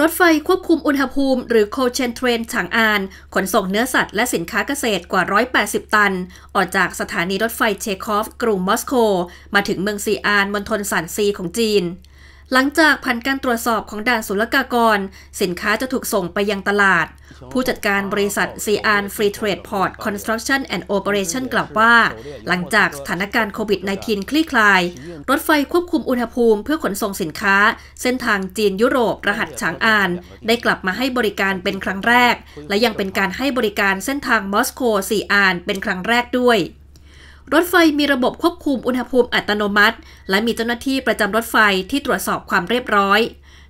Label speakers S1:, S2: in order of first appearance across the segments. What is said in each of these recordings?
S1: รถไฟควบคุมอุณหภูมิหรือโคเชนเทรนฉางอานขนส่งเนื้อสัตว์และสินค้าเกษตรกว่า 180 ตัน ออกจากสถานีรถไฟเชคอฟกรุงมอสโก มาถึงเมืองซีอานมณฑลสันซีของจีน หลังจากผ่านการตรวจสอบของด่านศุลกากร สินค้าจะถูกส่งไปยังตลาด ผู้จัดการบริษัทซีอานฟรีเทรดพอร์ตคอนสตรักชั่นแอนด์โอเปอเรชั่นกล่าวว่าหลังจากสถานการณ์โควิด -19 คลี่คลายรถไฟควบคุมอุณหภูมิ เพื่อขนส่งสินค้า เส้นทางจีนยุโรปรหัสฉางอาน ได้กลับมาให้บริการเป็นครั้งแรก และยังเป็นการให้บริการเส้นทางมอสโกสีอาน เป็นครั้งแรกด้วย รถไฟมีระบบควบคุมอุณหภูมิอัตโนมัติ และมีเจ้าหน้าที่ประจำรถไฟที่ตรวจสอบความเรียบร้อย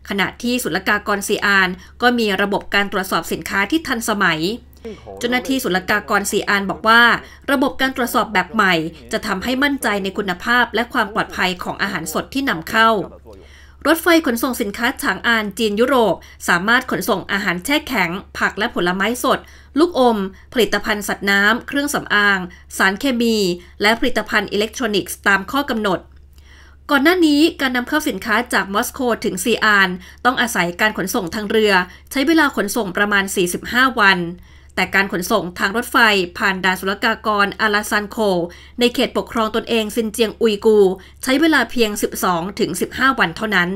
S1: ขณะที่ศุลกากรซีอาน ก็มีระบบการตรวจสอบสินค้าที่ทันสมัยเจ้าหน้าที่ศุลกากรสีอาน บอกว่า ระบบการตรวจสอบแบบใหม่ จะทำให้มั่นใจในคุณภาพและความปลอดภัยของอาหารสดที่นำเข้า รถไฟขนส่งสินค้าฉางอานจีนยุโรปสามารถขนส่งอาหารแช่แข็ง ผักและผลไม้สด ลูกอม ผลิตภัณฑ์สัตว์น้ำเครื่องสำอาง สารเคมี และผลิตภัณฑ์อิเล็กทรอนิกส์ตามข้อกำหนด ก่อนหน้านี้การนำเข้าสินค้าจากมอสโกถึงซีอาน ต้องอาศัยการขนส่งทางเรือ ใช้เวลาขนส่งประมาณ 45 วันแต่การขนส่งทางรถไฟผ่านด่านศุลกากรอาลาซันโคในเขตปกครองตนเองซินเจียงอุยกู ใช้เวลาเพียง 12-15 วันเท่านั้น